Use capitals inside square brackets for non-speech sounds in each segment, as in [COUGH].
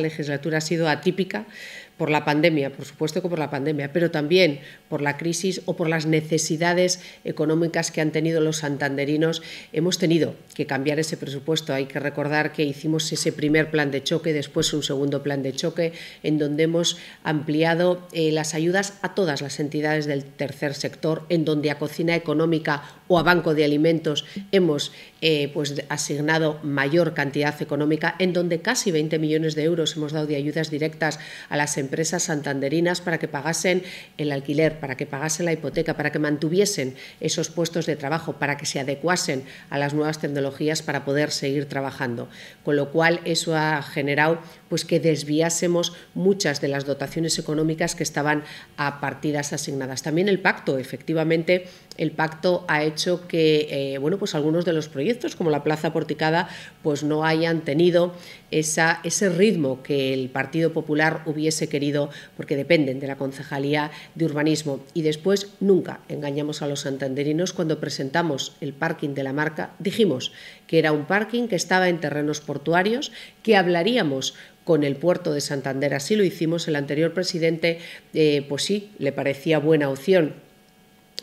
legislatura ha sido atípica por la pandemia, por supuesto que por la pandemia, pero también por la crisis o por las necesidades económicas que han tenido los santanderinos, hemos tenido que cambiar ese presupuesto. Hay que recordar que hicimos ese primer plan de choque, después un segundo plan de choque, en donde hemos ampliado eh, las ayudas a todas las entidades del tercer sector, en donde a cocina económica o a banco de alimentos hemos eh, pues, asignado mayor cantidad económica, en donde casi 20 millones de euros hemos dado de ayudas directas a las empresas empresas santanderinas para que pagasen el alquiler, para que pagasen la hipoteca, para que mantuviesen esos puestos de trabajo, para que se adecuasen a las nuevas tecnologías para poder seguir trabajando. Con lo cual, eso ha generado pues que desviásemos muchas de las dotaciones económicas que estaban a partidas asignadas. También el pacto, efectivamente, el pacto ha hecho que eh, bueno, pues algunos de los proyectos, como la Plaza Porticada, pues no hayan tenido esa, ese ritmo que el Partido Popular hubiese querido, porque dependen de la Concejalía de Urbanismo. Y después, nunca engañamos a los santanderinos cuando presentamos el parking de la marca, dijimos que era un parking que estaba en terrenos portuarios, que hablaríamos con el puerto de Santander. Así lo hicimos. El anterior presidente, eh, pues sí, le parecía buena opción.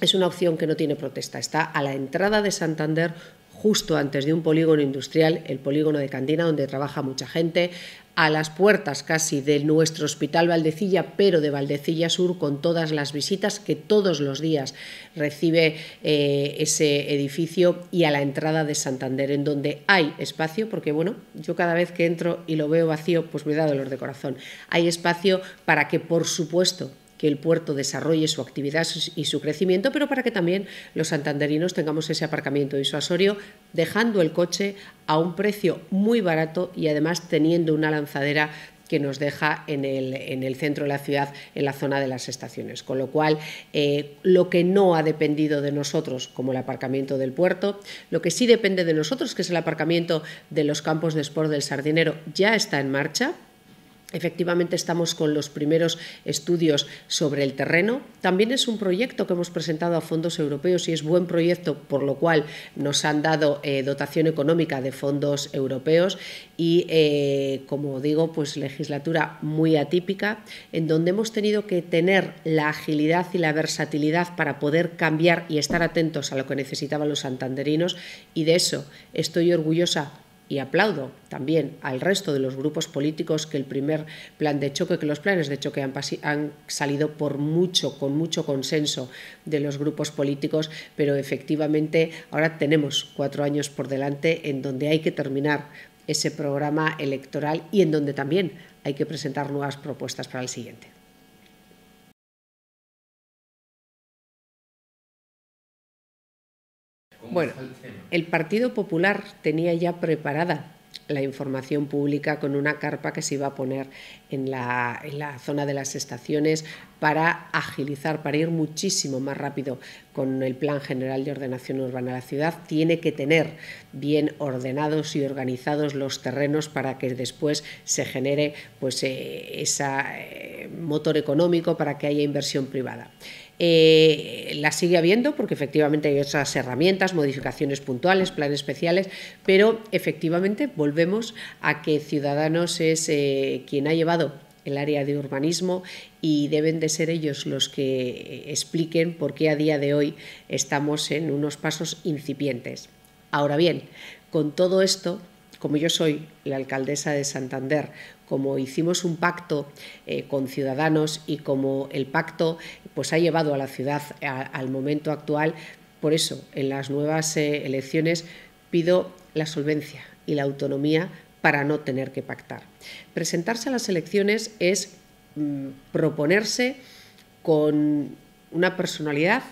Es una opción que no tiene protesta. Está a la entrada de Santander justo antes de un polígono industrial, el polígono de Candina, donde trabaja mucha gente, a las puertas casi de nuestro hospital Valdecilla, pero de Valdecilla Sur, con todas las visitas que todos los días recibe eh, ese edificio y a la entrada de Santander, en donde hay espacio, porque bueno, yo cada vez que entro y lo veo vacío, pues me da dolor de corazón. Hay espacio para que, por supuesto, que el puerto desarrolle su actividad y su crecimiento, pero para que también los santanderinos tengamos ese aparcamiento disuasorio, dejando el coche a un precio muy barato y además teniendo una lanzadera que nos deja en el, centro de la ciudad, en la zona de las estaciones. Con lo cual, eh, lo que no ha dependido de nosotros, como el aparcamiento del puerto, lo que sí depende de nosotros, que es el aparcamiento de los campos de sport del Sardinero, ya está en marcha Efectivamente estamos con los primeros estudios sobre el terreno. También es un proyecto que hemos presentado a fondos europeos y es buen proyecto, por lo cual nos han dado eh, dotación económica de fondos europeos y, eh, como digo, pues legislatura muy atípica, en donde hemos tenido que tener la agilidad y la versatilidad para poder cambiar y estar atentos a lo que necesitaban los santanderinos y de eso estoy orgullosa y aplaudo también al resto de los grupos políticos que el primer plan de choque, que los planes de choque han, salido por mucho, con mucho consenso de los grupos políticos, pero efectivamente ahora tenemos cuatro años por delante en donde hay que terminar ese programa electoral y en donde también hay que presentar nuevas propuestas para el siguiente. Bueno, el Partido Popular tenía ya preparada la información pública con una carpa que se iba a poner en la, zona de las estaciones para agilizar, para ir muchísimo más rápido con el Plan General de Ordenación Urbana de la Ciudad. Tiene que tener bien ordenados y organizados los terrenos para que después se genere pues, eh, ese eh, motor económico, para que haya inversión privada. Eh, la sigue habiendo porque efectivamente hay otras herramientas, modificaciones puntuales, planes especiales, pero efectivamente volvemos a que Ciudadanos es eh, quien ha llevado el área de urbanismo y deben de ser ellos los que expliquen por qué a día de hoy estamos en unos pasos incipientes. Ahora bien, con todo esto, como yo soy la alcaldesa de Santander, como hicimos un pacto eh, con Ciudadanos y como el pacto pues, ha llevado a la ciudad al momento actual, por eso en las nuevas eh, elecciones pido la solvencia y la autonomía para no tener que pactar. Presentarse a las elecciones es mm, proponerse con una personalidad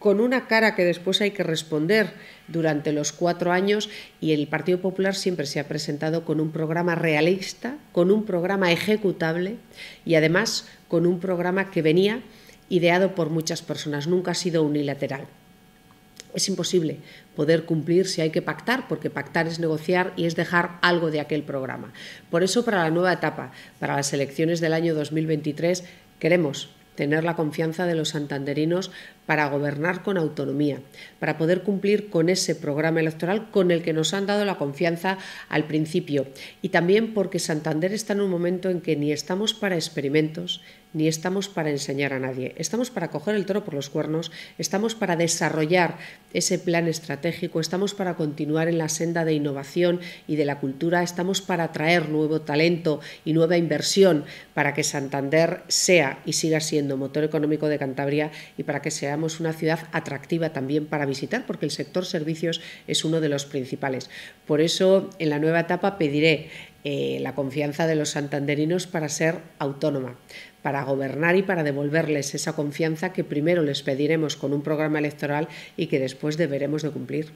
con una cara que después hay que responder durante los cuatro años y el Partido Popular siempre se ha presentado con un programa realista, con un programa ejecutable y además con un programa que venía ideado por muchas personas, nunca ha sido unilateral. Es imposible poder cumplir si hay que pactar, porque pactar es negociar y es dejar algo de aquel programa. Por eso, para la nueva etapa, para las elecciones del año 2023, queremos tener la confianza de los santanderinos para gobernar con autonomía, para poder cumplir con ese programa electoral con el que nos han dado la confianza al principio. Y también porque Santander está en un momento en que ni estamos para experimentos, ni estamos para enseñar a nadie. Estamos para coger el toro por los cuernos, estamos para desarrollar ese plan estratégico, estamos para continuar en la senda de innovación y de la cultura, estamos para atraer nuevo talento y nueva inversión para que Santander sea y siga siendo motor económico de Cantabria y para que sea seamos una ciudad atractiva también para visitar, porque el sector servicios es uno de los principales. Por eso, en la nueva etapa pediré eh, la confianza de los santanderinos para ser autónoma, para gobernar y para devolverles esa confianza que primero les pediremos con un programa electoral y que después deberemos de cumplir.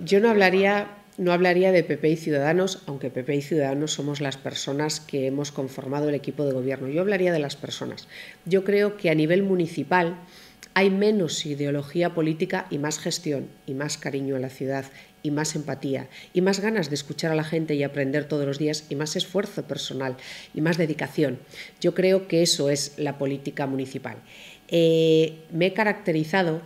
Yo no hablaría no hablaría de PP y Ciudadanos, aunque PP y Ciudadanos somos las personas que hemos conformado el equipo de gobierno. Yo hablaría de las personas. Yo creo que a nivel municipal hay menos ideología política y más gestión y más cariño a la ciudad y más empatía y más ganas de escuchar a la gente y aprender todos los días y más esfuerzo personal y más dedicación. Yo creo que eso es la política municipal. Eh, me he caracterizado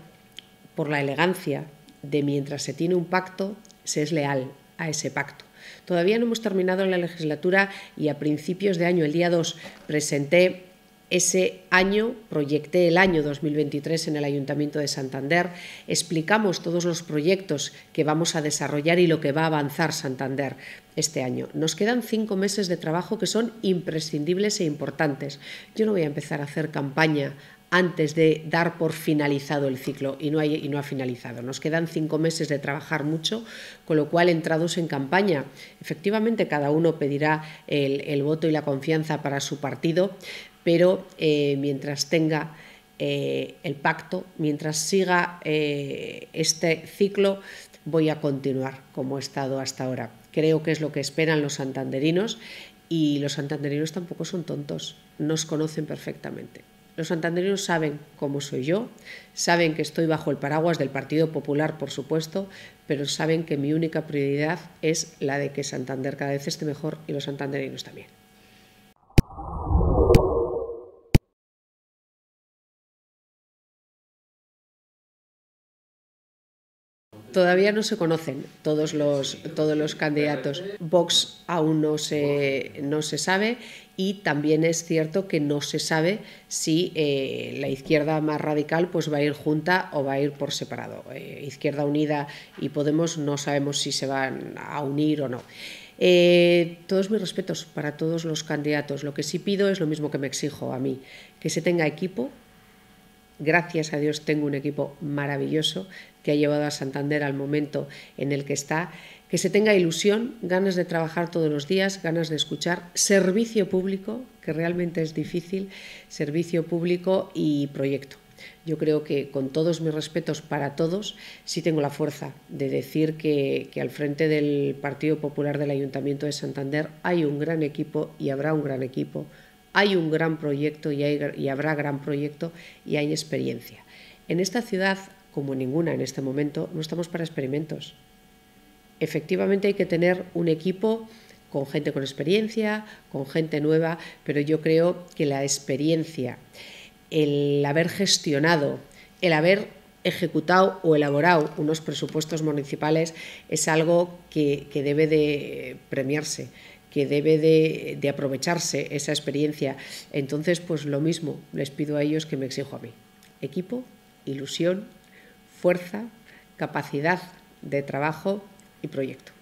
por la elegancia de mientras se tiene un pacto se es leal a ese pacto. Todavía no hemos terminado la legislatura y a principios de año, el día 2, presenté ese año, proyecté el año 2023 en el Ayuntamiento de Santander, explicamos todos los proyectos que vamos a desarrollar y lo que va a avanzar Santander este año. Nos quedan cinco meses de trabajo que son imprescindibles e importantes. Yo no voy a empezar a hacer campaña antes de dar por finalizado el ciclo y no, y no ha finalizado. Nos quedan cinco meses de trabajar mucho, con lo cual entrados en campaña, efectivamente cada uno pedirá el, voto y la confianza para su partido, pero eh, mientras tenga eh, el pacto, mientras siga eh, este ciclo, voy a continuar como he estado hasta ahora. Creo que es lo que esperan los santanderinos y los santanderinos tampoco son tontos, nos conocen perfectamente. Los santanderinos saben cómo soy yo, saben que estoy bajo el paraguas del Partido Popular, por supuesto, pero saben que mi única prioridad es la de que Santander cada vez esté mejor y los santanderinos también. Todavía no se conocen todos los, todos los candidatos. Vox aún no se, no se sabe y también es cierto que no se sabe si eh, la izquierda más radical pues va a ir junta o va a ir por separado. Eh, izquierda Unida y Podemos no sabemos si se van a unir o no. Eh, todos mis respetos para todos los candidatos. Lo que sí pido es lo mismo que me exijo a mí, que se tenga equipo, Gracias a Dios tengo un equipo maravilloso que ha llevado a Santander al momento en el que está. Que se tenga ilusión, ganas de trabajar todos los días, ganas de escuchar, servicio público, que realmente es difícil, servicio público y proyecto. Yo creo que con todos mis respetos para todos, sí tengo la fuerza de decir que, al frente del Partido Popular del Ayuntamiento de Santander hay un gran equipo y habrá un gran equipo hay un gran proyecto y, habrá gran proyecto y hay experiencia. En esta ciudad, como ninguna en este momento, no estamos para experimentos. Efectivamente hay que tener un equipo con gente con experiencia, con gente nueva, pero yo creo que la experiencia, el haber gestionado, el haber ejecutado o elaborado unos presupuestos municipales es algo que, que debe de premiarse, que debe de, aprovecharse esa experiencia. Entonces, pues lo mismo, les pido a ellos que me exijo a mí. Equipo, ilusión, fuerza, capacidad de trabajo y proyecto.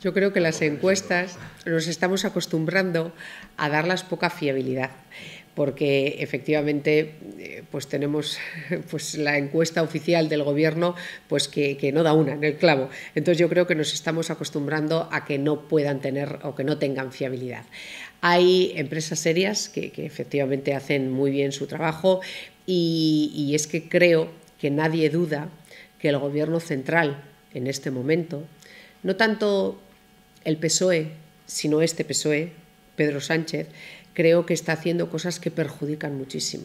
Yo creo que las encuestas nos estamos acostumbrando a darlas poca fiabilidad porque efectivamente eh, pues tenemos [LAUGHS] pues la encuesta oficial del gobierno pues que, no da una en el clavo. Entonces yo creo que nos estamos acostumbrando a que no puedan tener o que no tengan fiabilidad. Hay empresas serias que, efectivamente hacen muy bien su trabajo y, y es que creo que nadie duda que el gobierno central en este momento, no tanto el PSOE, sino este PSOE, Pedro Sánchez, creo que está haciendo cosas que perjudican muchísimo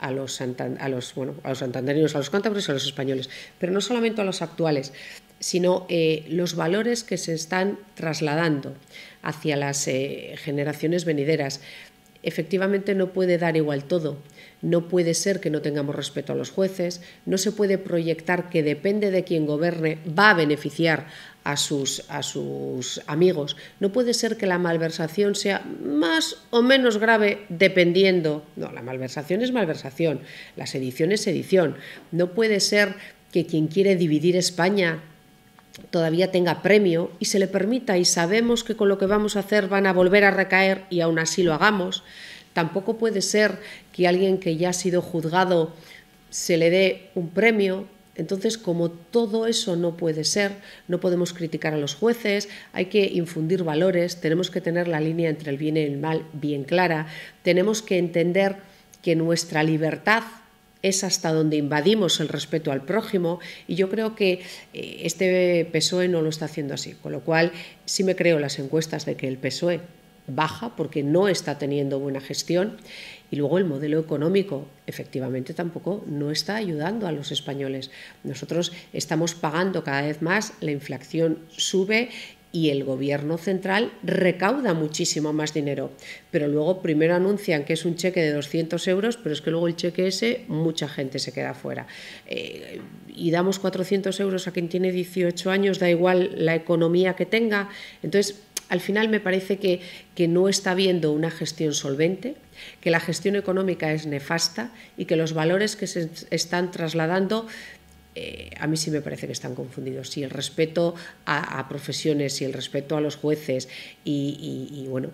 a los, a los, bueno, a los santanderinos, a los cántabros y a los españoles, pero no solamente a los actuales, sino eh, los valores que se están trasladando hacia las eh, generaciones venideras. Efectivamente no puede dar igual todo, no puede ser que no tengamos respeto a los jueces, no se puede proyectar que depende de quien goberne va a beneficiar a sus, a sus amigos. No puede ser que la malversación sea más o menos grave dependiendo. No, la malversación es malversación, la sedición es sedición. No puede ser que quien quiere dividir España todavía tenga premio y se le permita y sabemos que con lo que vamos a hacer van a volver a recaer y aún así lo hagamos. Tampoco puede ser que alguien que ya ha sido juzgado se le dé un premio entonces, como todo eso no puede ser, no podemos criticar a los jueces, hay que infundir valores, tenemos que tener la línea entre el bien y el mal bien clara, tenemos que entender que nuestra libertad es hasta donde invadimos el respeto al prójimo y yo creo que eh, este PSOE no lo está haciendo así, con lo cual sí me creo las encuestas de que el PSOE baja porque no está teniendo buena gestión. Y luego el modelo económico, efectivamente, tampoco no está ayudando a los españoles. Nosotros estamos pagando cada vez más, la inflación sube y el gobierno central recauda muchísimo más dinero. Pero luego primero anuncian que es un cheque de 200 euros, pero es que luego el cheque ese mucha gente se queda fuera. Eh, y damos 400 euros a quien tiene 18 años, da igual la economía que tenga. Entonces, al final me parece que, que no está habiendo una gestión solvente que la gestión económica es nefasta y que los valores que se están trasladando eh, a mí sí me parece que están confundidos. Y el respeto a, profesiones y el respeto a los jueces y, bueno,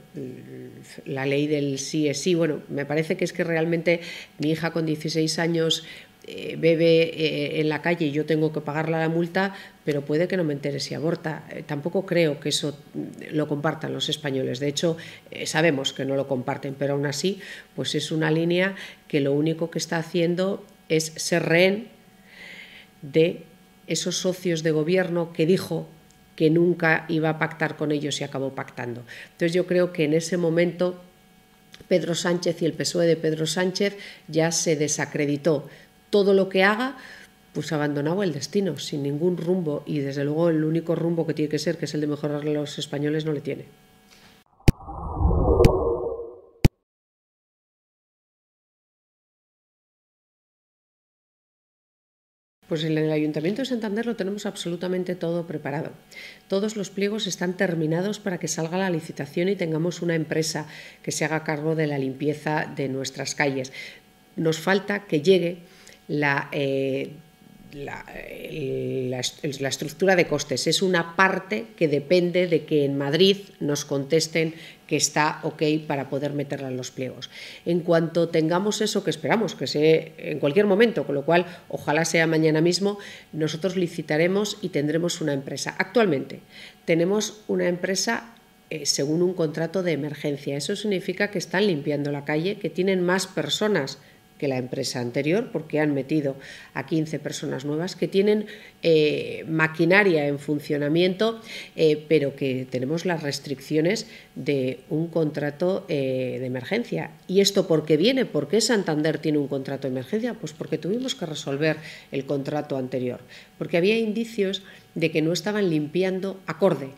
la ley del sí es sí, bueno, me parece que es que realmente mi hija con 16 años eh, bebe eh, en la calle y yo tengo que pagarle la multa, pero puede que no me entere si aborta. Eh, tampoco creo que eso mm, lo compartan los españoles. De hecho, sabemos que no lo comparten, pero aún así, pues es una línea que lo único que está haciendo es ser rehén de esos socios de gobierno que dijo que nunca iba a pactar con ellos y acabó pactando. Entonces yo creo que en ese momento Pedro Sánchez y el PSOE de Pedro Sánchez ya se desacreditó todo lo que haga, pues abandonado el destino, sin ningún rumbo, y desde luego el único rumbo que tiene que ser, que es el de mejorar a los españoles, no le tiene. Pues en el Ayuntamiento de Santander lo tenemos absolutamente todo preparado. Todos los pliegos están terminados para que salga la licitación y tengamos una empresa que se haga cargo de la limpieza de nuestras calles. Nos falta que llegue eh, eh, la, estructura de costes. Es una parte que depende de que en Madrid nos contesten que está ok para poder meterla en los pliegos. En cuanto tengamos eso que esperamos, que sea en cualquier momento, con lo cual ojalá sea mañana mismo, nosotros licitaremos y tendremos una empresa. Actualmente tenemos una empresa eh, según un contrato de emergencia. Eso significa que están limpiando la calle, que tienen más personas que la empresa anterior porque han metido a 15 personas nuevas que tienen eh, maquinaria en funcionamiento, eh, pero que tenemos las restricciones de un contrato eh, de emergencia. ¿Y esto por qué viene? ¿Por qué Santander tiene un contrato de emergencia? Pues porque tuvimos que resolver el contrato anterior, porque había indicios de que no estaban limpiando acorde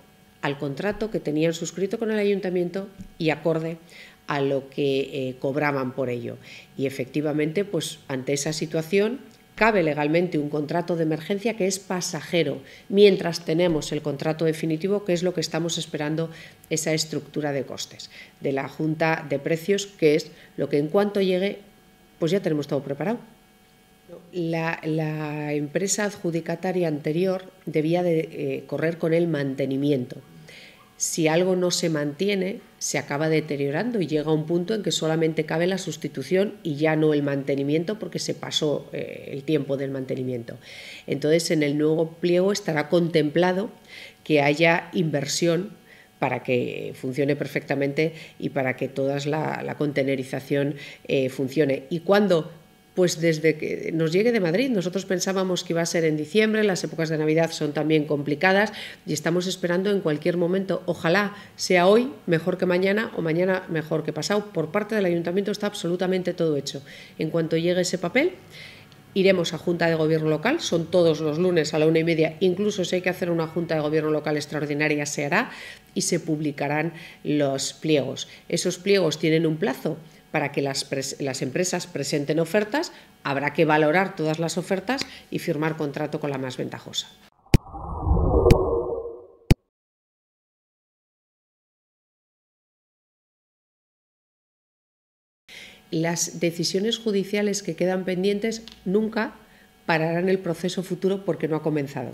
al contrato que tenían suscrito con el ayuntamiento y acorde a lo que eh, cobraban por ello. Y efectivamente, pues ante esa situación cabe legalmente un contrato de emergencia que es pasajero, mientras tenemos el contrato definitivo, que es lo que estamos esperando esa estructura de costes de la Junta de Precios, que es lo que en cuanto llegue, pues ya tenemos todo preparado. La, empresa adjudicataria anterior debía de, eh, correr con el mantenimiento si algo no se mantiene, se acaba deteriorando y llega un punto en que solamente cabe la sustitución y ya no el mantenimiento porque se pasó eh, el tiempo del mantenimiento. Entonces, en el nuevo pliego estará contemplado que haya inversión para que funcione perfectamente y para que toda la, contenerización eh, funcione. Y cuando pues desde que nos llegue de Madrid. Nosotros pensábamos que iba a ser en diciembre, las épocas de Navidad son también complicadas y estamos esperando en cualquier momento, ojalá sea hoy mejor que mañana o mañana mejor que pasado. Por parte del ayuntamiento está absolutamente todo hecho. En cuanto llegue ese papel, iremos a Junta de Gobierno Local, son todos los lunes a la una y media, incluso si hay que hacer una Junta de Gobierno Local extraordinaria se hará y se publicarán los pliegos. Esos pliegos tienen un plazo para que las, empresas presenten ofertas, habrá que valorar todas las ofertas y firmar contrato con la más ventajosa. Las decisiones judiciales que quedan pendientes nunca pararán el proceso futuro porque no ha comenzado.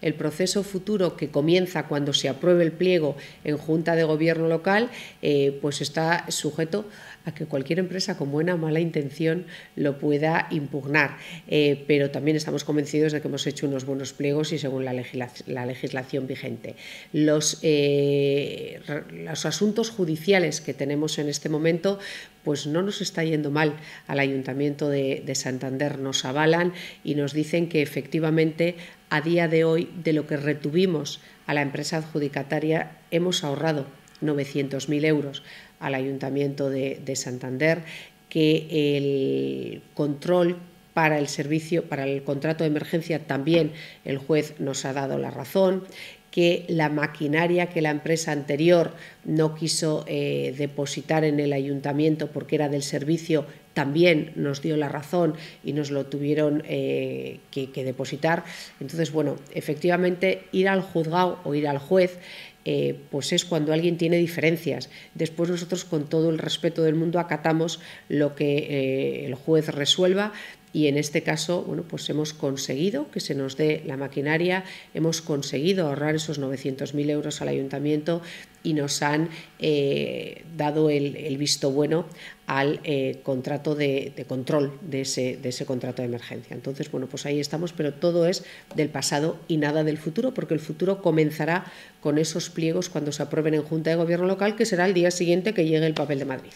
El proceso futuro que comienza cuando se apruebe el pliego en Junta de Gobierno local, eh, pues está sujeto a que cualquier empresa con buena o mala intención lo pueda impugnar. Eh, pero también estamos convencidos de que hemos hecho unos buenos pliegos y según la, legislación, vigente. Los, eh, los asuntos judiciales que tenemos en este momento, pues no nos está yendo mal al Ayuntamiento de, de Santander. Nos avalan y nos dicen que efectivamente a día de hoy de lo que retuvimos a la empresa adjudicataria hemos ahorrado 900.000 euros al Ayuntamiento de, Santander que el control para el servicio, para el contrato de emergencia también el juez nos ha dado la razón, que la maquinaria que la empresa anterior no quiso eh, depositar en el ayuntamiento porque era del servicio también nos dio la razón y nos lo tuvieron eh, que, que depositar. Entonces, bueno, efectivamente ir al juzgado o ir al juez eh, pues es cuando alguien tiene diferencias. Después nosotros con todo el respeto del mundo acatamos lo que eh, el juez resuelva, y en este caso bueno, pues hemos conseguido que se nos dé la maquinaria, hemos conseguido ahorrar esos 900.000 euros al ayuntamiento y nos han eh, dado el, visto bueno al eh, contrato de, control de ese, de ese, contrato de emergencia. Entonces, bueno, pues ahí estamos, pero todo es del pasado y nada del futuro, porque el futuro comenzará con esos pliegos cuando se aprueben en Junta de Gobierno local, que será el día siguiente que llegue el papel de Madrid.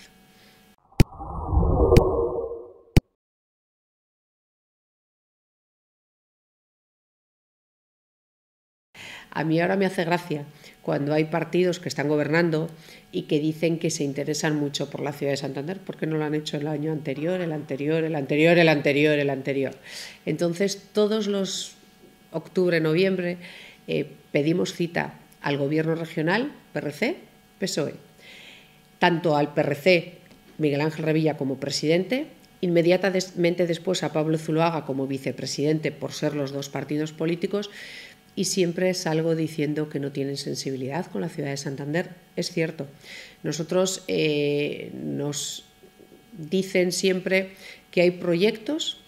A mí ahora me hace gracia cuando hay partidos que están gobernando y que dicen que se interesan mucho por la ciudad de Santander, porque no lo han hecho el año anterior, el anterior, el anterior, el anterior, el anterior. Entonces, todos los octubre, noviembre, eh, pedimos cita al gobierno regional, PRC, PSOE, tanto al PRC, Miguel Ángel Revilla, como presidente, inmediatamente después a Pablo Zuloaga como vicepresidente por ser los dos partidos políticos y siempre salgo diciendo que no tienen sensibilidad con la ciudad de Santander. Es cierto. Nosotros eh, nos dicen siempre que hay proyectos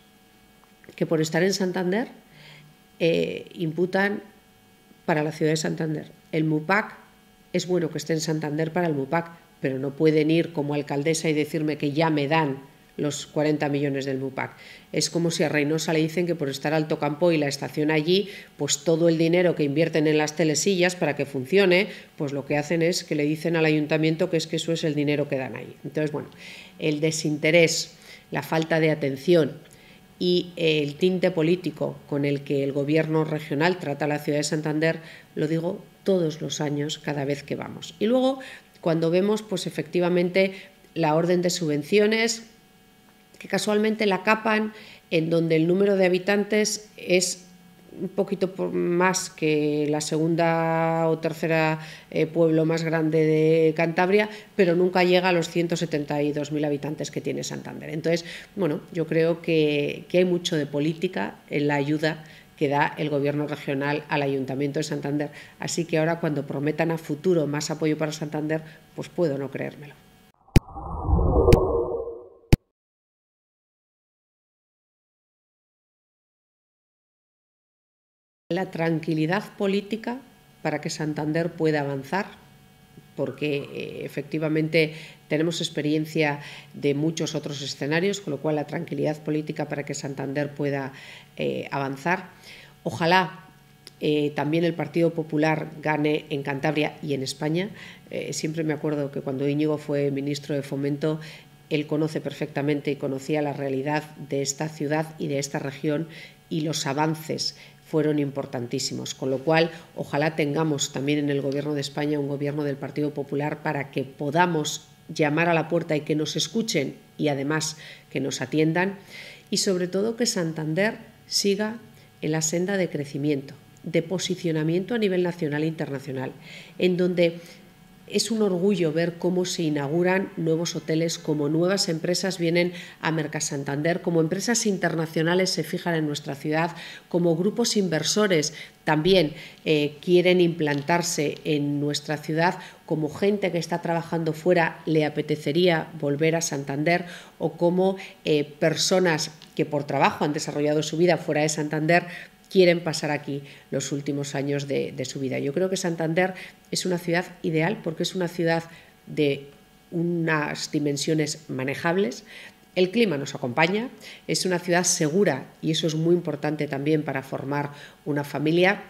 que por estar en Santander eh, imputan para la ciudad de Santander. El MUPAC es bueno que esté en Santander para el MUPAC, pero no pueden ir como alcaldesa y decirme que ya me dan los 40 millones del BUPAC... Es como si a Reynosa le dicen que por estar Alto Campo y la estación allí, pues todo el dinero que invierten en las telesillas para que funcione, pues lo que hacen es que le dicen al ayuntamiento que es que eso es el dinero que dan ahí. Entonces, bueno, el desinterés, la falta de atención y eh, el tinte político con el que el gobierno regional trata a la ciudad de Santander, lo digo todos los años cada vez que vamos. Y luego, cuando vemos, pues efectivamente, la orden de subvenciones, que casualmente la capan en donde el número de habitantes es un poquito más que la segunda o tercera eh, pueblo más grande de Cantabria, pero nunca llega a los 172.000 habitantes que tiene Santander. Entonces, bueno, yo creo que hay mucho de política en la ayuda que da el Gobierno regional al Ayuntamiento de Santander. Así que ahora cuando prometan a futuro más apoyo para Santander, pues puedo no creérmelo. la tranquilidad política para que Santander pueda avanzar, porque eh, efectivamente tenemos experiencia de muchos otros escenarios, con lo cual la tranquilidad política para que Santander pueda eh, avanzar. Ojalá eh, también el Partido Popular gane en Cantabria y en España. siempre me acuerdo que cuando Íñigo fue ministro de Fomento él conoce perfectamente y conocía la realidad de esta ciudad y de esta región y los avances fueron importantísimos. Con lo cual, ojalá tengamos también en el Gobierno de España un gobierno del Partido Popular para que podamos llamar a la puerta y que nos escuchen y además que nos atiendan. Y sobre todo que Santander siga en la senda de crecimiento, de posicionamiento a nivel nacional e internacional, en donde es un orgullo ver cómo se inauguran nuevos hoteles, cómo nuevas empresas vienen a Mercas Santander, cómo empresas internacionales se fijan en nuestra ciudad, cómo grupos inversores también eh, quieren implantarse en nuestra ciudad, como gente que está trabajando fuera le apetecería volver a Santander o como eh, personas que por trabajo han desarrollado su vida fuera de Santander quieren pasar aquí los últimos años de, su vida. Yo creo que Santander es una ciudad ideal porque es una ciudad de unas dimensiones manejables, el clima nos acompaña, es una ciudad segura y eso es muy importante también para formar una familia.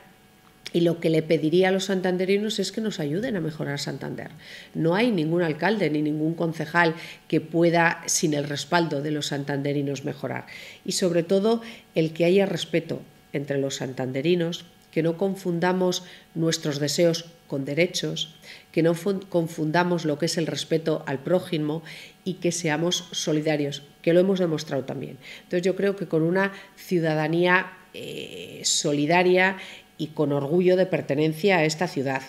Y lo que le pediría a los santanderinos es que nos ayuden a mejorar Santander. No hay ningún alcalde ni ningún concejal que pueda, sin el respaldo de los santanderinos, mejorar. Y sobre todo, el que haya respeto entre los santanderinos, que no confundamos nuestros deseos con derechos, que no confundamos lo que es el respeto al prójimo y que seamos solidarios, que lo hemos demostrado también. Entonces yo creo que con una ciudadanía eh, solidaria y con orgullo de pertenencia a esta ciudad,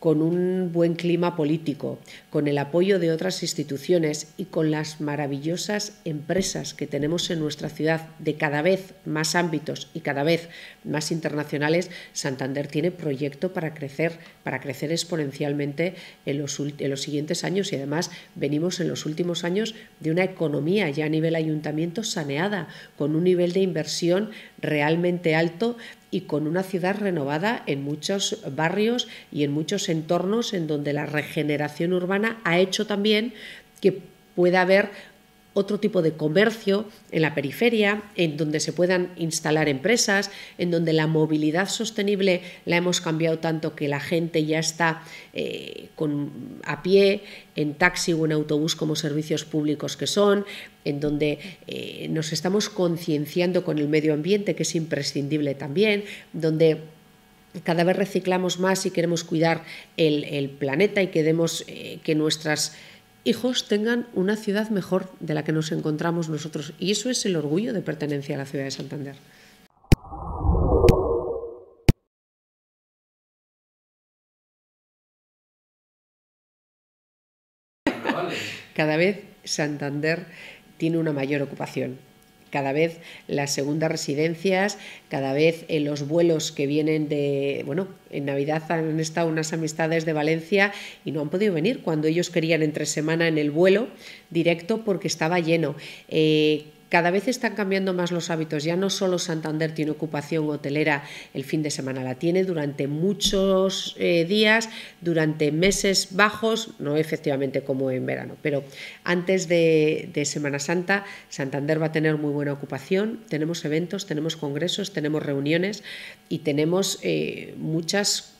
con un buen clima político, con el apoyo de otras instituciones y con las maravillosas empresas que tenemos en nuestra ciudad de cada vez más ámbitos y cada vez más internacionales, Santander tiene proyecto para crecer, para crecer exponencialmente en los, en los siguientes años y además venimos en los últimos años de una economía ya a nivel ayuntamiento saneada, con un nivel de inversión realmente alto y con una ciudad renovada en muchos barrios y en muchos entornos en donde la regeneración urbana ha hecho también que pueda haber otro tipo de comercio en la periferia, en donde se puedan instalar empresas, en donde la movilidad sostenible la hemos cambiado tanto que la gente ya está eh, a pie, en taxi o en autobús como servicios públicos que son, en donde eh, nos estamos concienciando con el medio ambiente, que es imprescindible también, donde cada vez reciclamos más y queremos cuidar el, planeta y queremos eh, que nuestras hijos tengan una ciudad mejor de la que nos encontramos nosotros. Y eso es el orgullo de pertenencia a la ciudad de Santander. Cada vez Santander tiene una mayor ocupación cada vez las segundas residencias, cada vez eh, los vuelos que vienen de, bueno, en Navidad han estado unas amistades de Valencia y no han podido venir cuando ellos querían entre semana en el vuelo directo porque estaba lleno. Eh, cada vez están cambiando más los hábitos. Ya no solo Santander tiene ocupación hotelera el fin de semana, la tiene durante muchos eh, días, durante meses bajos, no efectivamente como en verano, pero antes de, Semana Santa Santander va a tener muy buena ocupación. Tenemos eventos, tenemos congresos, tenemos reuniones y tenemos eh, muchas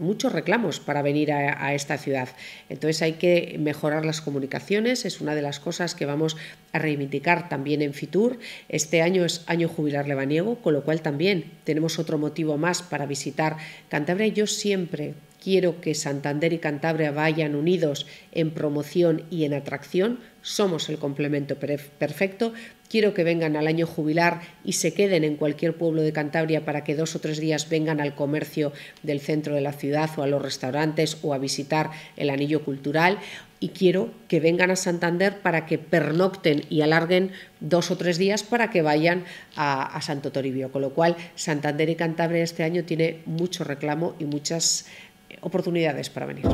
muchos reclamos para venir a, esta ciudad. Entonces hay que mejorar las comunicaciones, es una de las cosas que vamos a reivindicar también en Fitur. Este año es año jubilar lebaniego, con lo cual también tenemos otro motivo más para visitar Cantabria. Yo siempre quiero que Santander y Cantabria vayan unidos en promoción y en atracción. Somos el complemento perfecto Quiero que vengan al año jubilar y se queden en cualquier pueblo de Cantabria para que dos o tres días vengan al comercio del centro de la ciudad o a los restaurantes o a visitar el anillo cultural y quiero que vengan a Santander para que pernocten y alarguen dos o tres días para que vayan a, Santo Toribio. Con lo cual, Santander y Cantabria este año tiene mucho reclamo y muchas eh, oportunidades para venir.